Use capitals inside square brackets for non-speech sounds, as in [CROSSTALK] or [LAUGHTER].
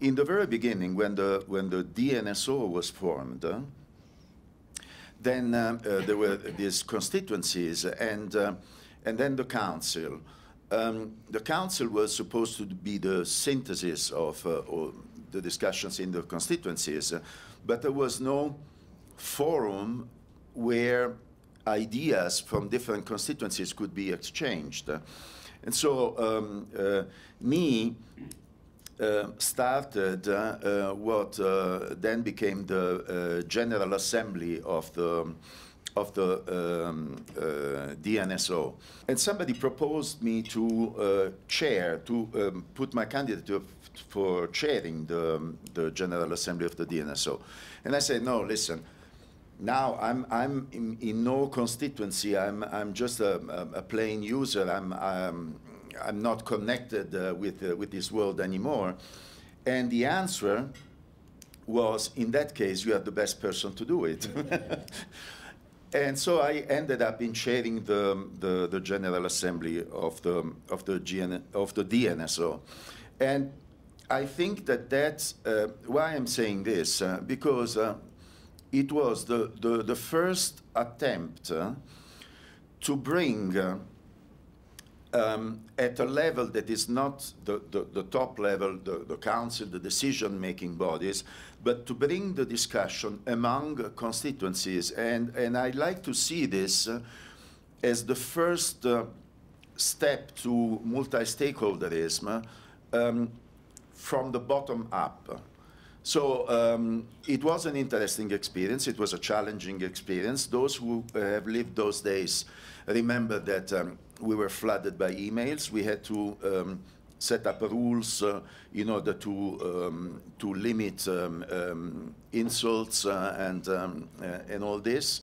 in the very beginning, when the, when the DNSO was formed, uh, then uh, there were these constituencies and, uh, and then the council. Um, the council was supposed to be the synthesis of uh, the discussions in the constituencies, but there was no forum where ideas from different constituencies could be exchanged. And so um, uh, me um, started uh, uh what uh, then became the uh, General Assembly of the of the um, DNSO, and somebody proposed me to chair to um, put my candidature for chairing the, um, the General Assembly of the DNSO, and I said no. Listen, now I'm I'm in, in, no constituency. I'm I'm just a, a, a plain user. I'm, I'm I'm not connected uh, with, uh, with this world anymore? And the answer was, in that case, you are the best person to do it. [LAUGHS] and so I ended up in chairing the, the, the, General Assembly of the, of, the GN, of the DNSO. And I think that that's uh, why I'm saying this, uh, because uh, it was the, the, the first attempt uh, to bring uh, um, at a level that is not the, the, the top level, the, the council, the decision-making bodies, but to bring the discussion among constituencies. And, and I like to see this uh, as the first uh, step to multi-stakeholderism um, from the bottom up. So um, it was an interesting experience. It was a challenging experience. Those who have lived those days remember that um, we were flooded by emails. We had to um, set up rules uh, in order to um, to limit um, um insults uh, and um, uh, and all this.